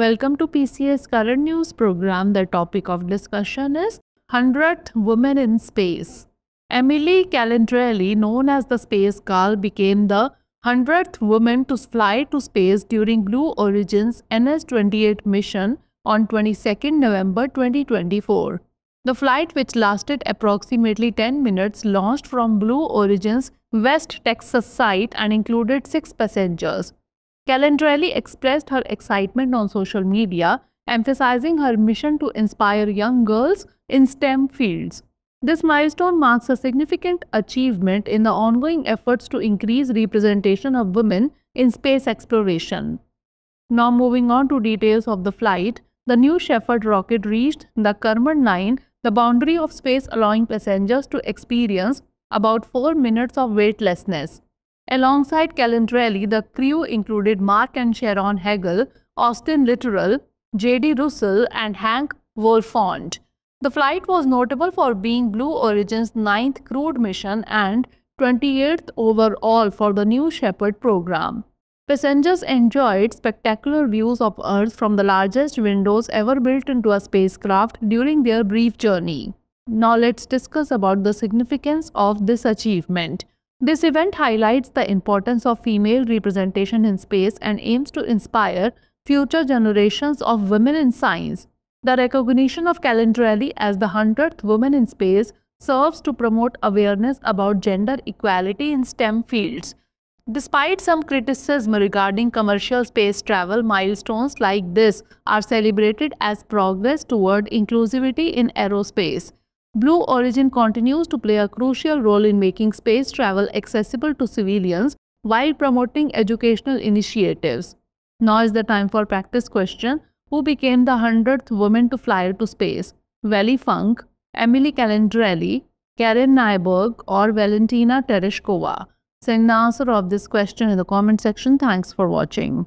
Welcome to PCS Current News program. The topic of discussion is 100th Women in Space. Emily Calandrelli, known as the Space Girl, became the 100th woman to fly to space during Blue Origin's NS-28 mission on 22 November 2024. The flight, which lasted approximately 10 minutes, launched from Blue Origin's West Texas site and included six passengers. Calandrelli expressed her excitement on social media, emphasizing her mission to inspire young girls in STEM fields. This milestone marks a significant achievement in the ongoing efforts to increase representation of women in space exploration. Now moving on to details of the flight, the new Shepard rocket reached the Kerman 9, the boundary of space allowing passengers to experience about 4 minutes of weightlessness. Alongside Calandrelli, the crew included Mark and Sharon Hegel, Austin Literal, J.D. Russell, and Hank Wolfond. The flight was notable for being Blue Origin's ninth crewed mission and 28th overall for the New Shepard program. Passengers enjoyed spectacular views of Earth from the largest windows ever built into a spacecraft during their brief journey. Now let's discuss about the significance of this achievement. This event highlights the importance of female representation in space and aims to inspire future generations of women in science. The recognition of Calandrelli as the 100th woman in space serves to promote awareness about gender equality in STEM fields. Despite some criticism regarding commercial space travel, milestones like this are celebrated as progress toward inclusivity in aerospace. Blue Origin continues to play a crucial role in making space travel accessible to civilians while promoting educational initiatives. Now is the time for practice question. Who became the 100th woman to fly to space? Valley Funk, Emily Calandrelli, Karen Nyberg or Valentina Tereshkova? Send the answer of this question in the comment section. Thanks for watching.